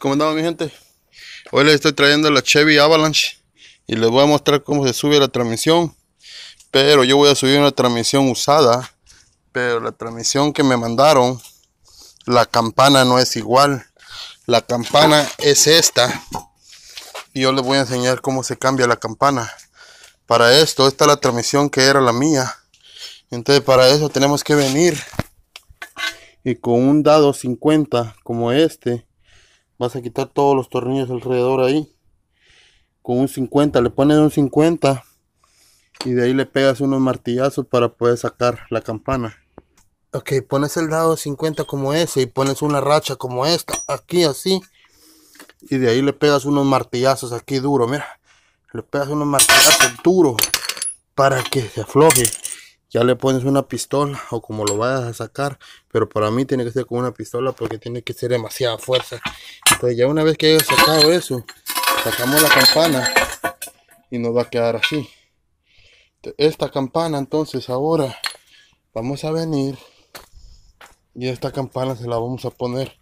¿Cómo mi gente? Hoy les estoy trayendo la Chevy Avalanche y les voy a mostrar cómo se sube la transmisión. Pero yo voy a subir una transmisión usada, pero la transmisión que me mandaron, la campana no es igual. La campana es esta y yo les voy a enseñar cómo se cambia la campana. Para esto, esta la transmisión que era la mía. Entonces para eso tenemos que venir y con un dado 50 como este vas a quitar todos los tornillos alrededor ahí con un 50 le pones un 50 y de ahí le pegas unos martillazos para poder sacar la campana ok pones el dado 50 como ese y pones una racha como esta aquí así y de ahí le pegas unos martillazos aquí duro mira le pegas unos martillazos duro para que se afloje ya le pones una pistola o como lo vayas a sacar pero para mí tiene que ser con una pistola porque tiene que ser demasiada fuerza entonces ya una vez que haya sacado eso sacamos la campana y nos va a quedar así esta campana entonces ahora vamos a venir y esta campana se la vamos a poner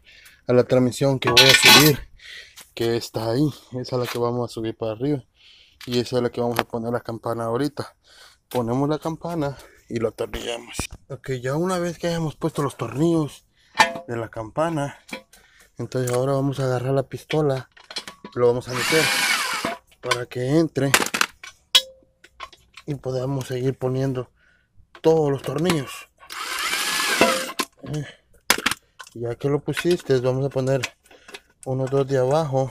a la transmisión que voy a subir que está ahí esa es la que vamos a subir para arriba y esa es la que vamos a poner la campana ahorita ponemos la campana y lo atornillamos. Ok, ya una vez que hayamos puesto los tornillos de la campana, entonces ahora vamos a agarrar la pistola lo vamos a meter para que entre y podamos seguir poniendo todos los tornillos. Eh, ya que lo pusiste, vamos a poner unos dos de abajo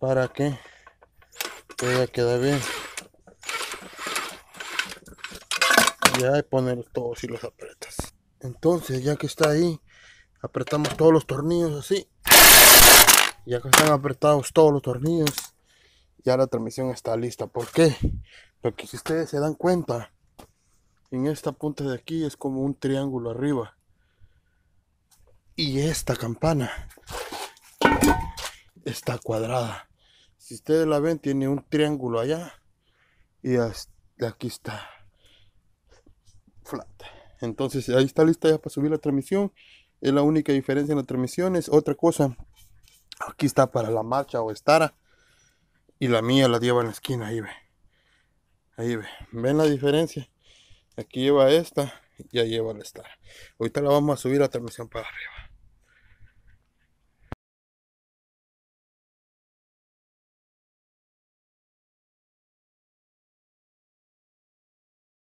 para que pueda quedar bien. de poner todos y los apretas entonces ya que está ahí apretamos todos los tornillos así ya que están apretados todos los tornillos ya la transmisión está lista ¿por qué? porque si ustedes se dan cuenta en esta punta de aquí es como un triángulo arriba y esta campana está cuadrada si ustedes la ven tiene un triángulo allá y aquí está flat. Entonces ahí está lista ya para subir la transmisión. Es la única diferencia en transmisión Es Otra cosa, aquí está para la marcha o estara. Y la mía la lleva en la esquina, ahí ve. Ahí ve. ¿Ven la diferencia? Aquí lleva esta, ya lleva la estara. Ahorita la vamos a subir la transmisión para arriba.